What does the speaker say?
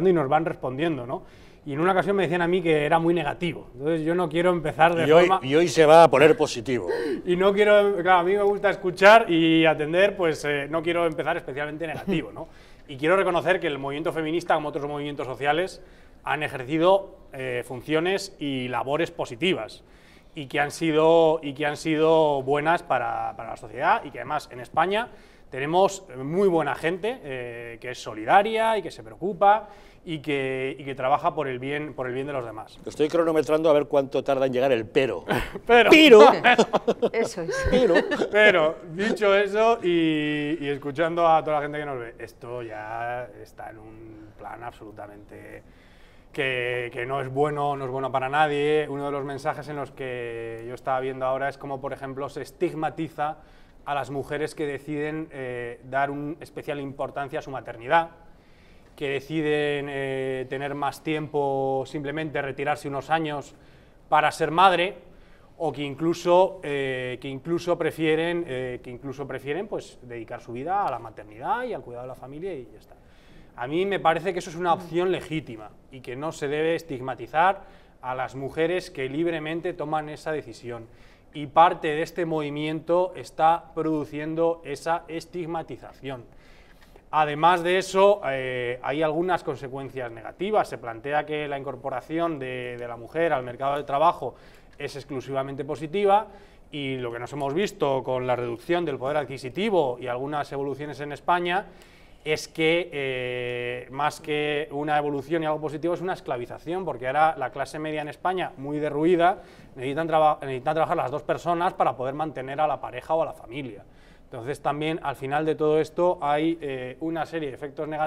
y nos van respondiendo, ¿no? Y en una ocasión me decían a mí que era muy negativo. Entonces yo no quiero empezar de y hoy, Y hoy se va a poner positivo. y no quiero... Claro, a mí me gusta escuchar y atender, pues eh, no quiero empezar especialmente negativo, ¿no? Y quiero reconocer que el movimiento feminista, como otros movimientos sociales, han ejercido eh, funciones y labores positivas y que han sido, y que han sido buenas para, para la sociedad y que además en España tenemos muy buena gente eh, que es solidaria y que se preocupa y que, trabaja por el, bien, por el bien de los demás. Estoy cronometrando a ver cuánto tarda en llegar el pero. pero. Pero. Eso es. Pero. dicho eso y, escuchando a toda la gente que nos ve, esto ya está en un plan absolutamente. Que, que no es bueno, no es bueno para nadie. Uno de los mensajes en los que yo estaba viendo ahora es como, por ejemplo, se estigmatiza a las mujeres que deciden eh, dar un especial importancia a su maternidad, que deciden eh, tener más tiempo, simplemente retirarse unos años para ser madre, o que incluso, eh, que incluso prefieren, que incluso prefieren pues, dedicar su vida a la maternidad y al cuidado de la familia y ya está. A mí me parece que eso es una mm. opción legítima y que no se debe estigmatizar a las mujeres que libremente toman esa decisión y parte de este movimiento está produciendo esa estigmatización. Además de eso, eh, hay algunas consecuencias negativas. Se plantea que la incorporación de la mujer al mercado de trabajo es exclusivamente positiva y lo que nos hemos visto con la reducción del poder adquisitivo y algunas evoluciones en España es que eh, más que una evolución y algo positivo es una esclavización, porque ahora la clase media en España, muy derruida, necesitan, trabajar trabajar las dos personas para poder mantener a la pareja o a la familia. Entonces también al final de todo esto hay eh, una serie de efectos negativos